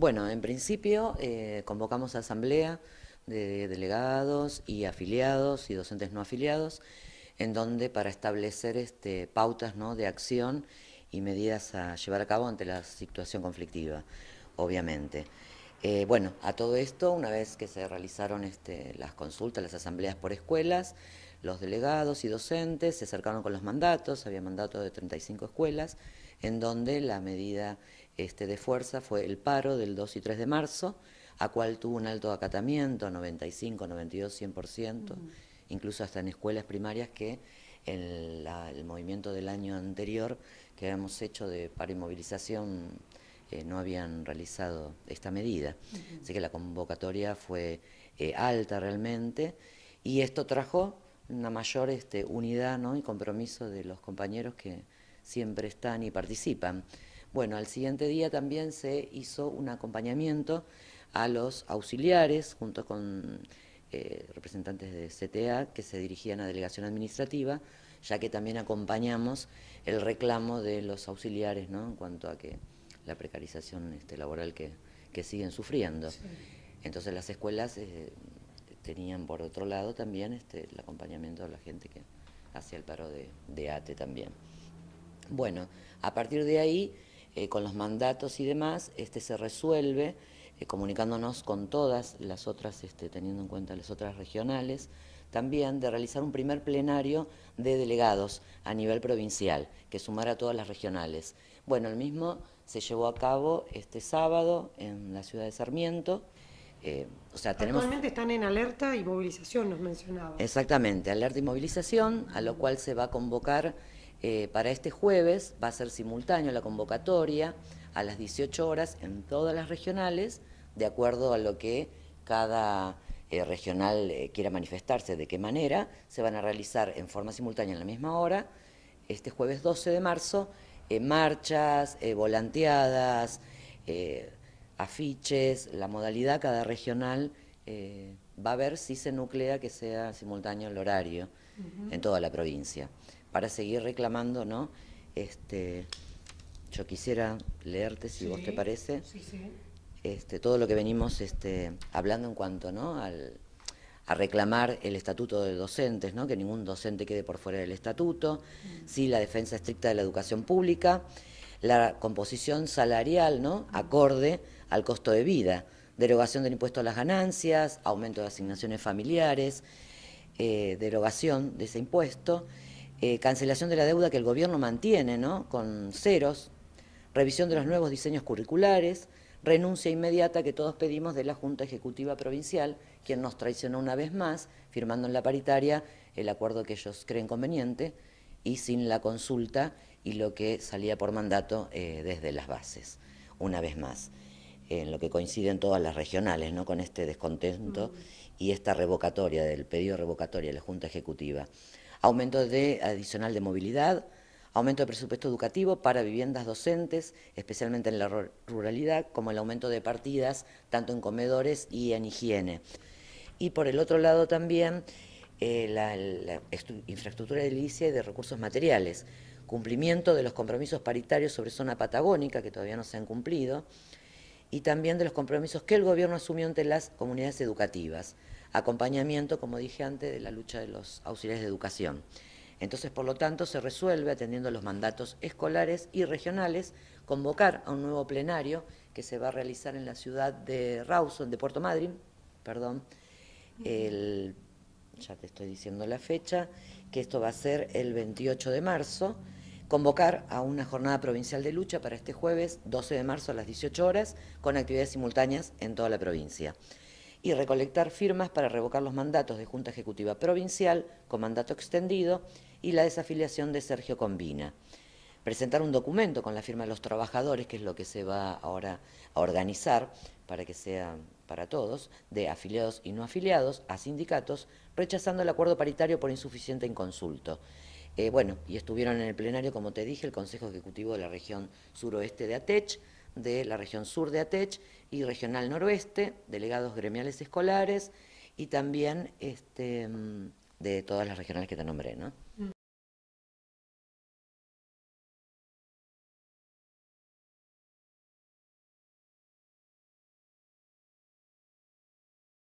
Bueno, en principio eh, convocamos asamblea de delegados y afiliados y docentes no afiliados, en donde para establecer este, pautas de acción y medidas a llevar a cabo ante la situación conflictiva, obviamente. Eh, bueno, a todo esto, una vez que se realizaron este, las consultas, las asambleas por escuelas, los delegados y docentes se acercaron con los mandatos, había mandato de 35 escuelas, en donde la medida este, de fuerza fue el paro del 2 y 3 de marzo, a cual tuvo un alto acatamiento, 95, 92, 100%, incluso hasta en escuelas primarias que en el, movimiento del año anterior que habíamos hecho de paro y movilización eh, no habían realizado esta medida. Así que la convocatoria fue eh, alta realmente y esto trajo una mayor este, unidad y compromiso de los compañeros que siempre están y participan. Bueno, al siguiente día también se hizo un acompañamiento a los auxiliares junto con eh, representantes de CTA que se dirigían a delegación administrativa, ya que también acompañamos el reclamo de los auxiliares ¿no? en cuanto a que la precarización este, laboral que, siguen sufriendo. Entonces las escuelas eh, tenían por otro lado también este, el acompañamiento de la gente que hacía el paro de, de ATE también. Bueno, a partir de ahí, eh, con los mandatos y demás, este se resuelve eh, comunicándonos con todas las otras, este, teniendo en cuenta las otras regionales, también de realizar un primer plenario de delegados a nivel provincial, que sumara a todas las regionales. Bueno, el mismo se llevó a cabo este sábado en la ciudad de Sarmiento. Eh, o sea, tenemos... Actualmente están en alerta y movilización, nos mencionaba. Exactamente, alerta y movilización, a lo cual se va a convocar eh, para este jueves va a ser simultáneo la convocatoria a las 18 horas en todas las regionales, de acuerdo a lo que cada eh, regional eh, quiera manifestarse, de qué manera, se van a realizar en forma simultánea en la misma hora, este jueves 12 de marzo, marchas, volanteadas, afiches, la modalidad cada regional va a ver si se nuclea que sea simultáneo el horario en toda la provincia para seguir reclamando, ¿no? Este, yo quisiera leerte, si vos te parece, Este, todo lo que venimos este, hablando en cuanto ¿no? Al, a reclamar el estatuto de docentes, ¿no? que ningún docente quede por fuera del estatuto, mm. sí la defensa estricta de la educación pública, la composición salarial ¿no? Mm. acorde al costo de vida, derogación del impuesto a las ganancias, aumento de asignaciones familiares, eh, derogación de ese impuesto. Eh, cancelación de la deuda que el gobierno mantiene, ¿no? Con ceros, revisión de los nuevos diseños curriculares, renuncia inmediata que todos pedimos de la Junta Ejecutiva Provincial, quien nos traicionó una vez más, firmando en la paritaria el acuerdo que ellos creen conveniente y sin la consulta y lo que salía por mandato eh, desde las bases, una vez más en lo que coinciden todas las regionales, ¿no? con este descontento mm. y esta revocatoria del pedido de revocatoria de la Junta Ejecutiva aumento de adicional de movilidad, aumento de presupuesto educativo para viviendas docentes, especialmente en la ruralidad, como el aumento de partidas tanto en comedores y en higiene. Y por el otro lado también eh, la, infraestructura edilicia y de recursos materiales, cumplimiento de los compromisos paritarios sobre zona patagónica que todavía no se han cumplido, y también de los compromisos que el gobierno asumió ante las comunidades educativas acompañamiento, como dije antes, de la lucha de los auxiliares de educación. Entonces, por lo tanto, se resuelve, atendiendo los mandatos escolares y regionales, convocar a un nuevo plenario que se va a realizar en la ciudad de Rawson, de Puerto Madryn, perdón, el, ya te estoy diciendo la fecha, que esto va a ser el 28 de marzo, convocar a una jornada provincial de lucha para este jueves 12 de marzo a las 18 horas, con actividades simultáneas en toda la provincia y recolectar firmas para revocar los mandatos de Junta Ejecutiva Provincial con mandato extendido y la desafiliación de Sergio Combina. Presentar un documento con la firma de los trabajadores, que es lo que se va ahora a organizar para que sea para todos, de afiliados y no afiliados, a sindicatos, rechazando el acuerdo paritario por insuficiente inconsulto. Eh, bueno, y estuvieron en el plenario, como te dije, el Consejo Ejecutivo de la Región Suroeste de ATECH, de la región sur de ATECH y regional noroeste, delegados gremiales escolares y también este, mm, de todas las regionales que te nombré. ¿no?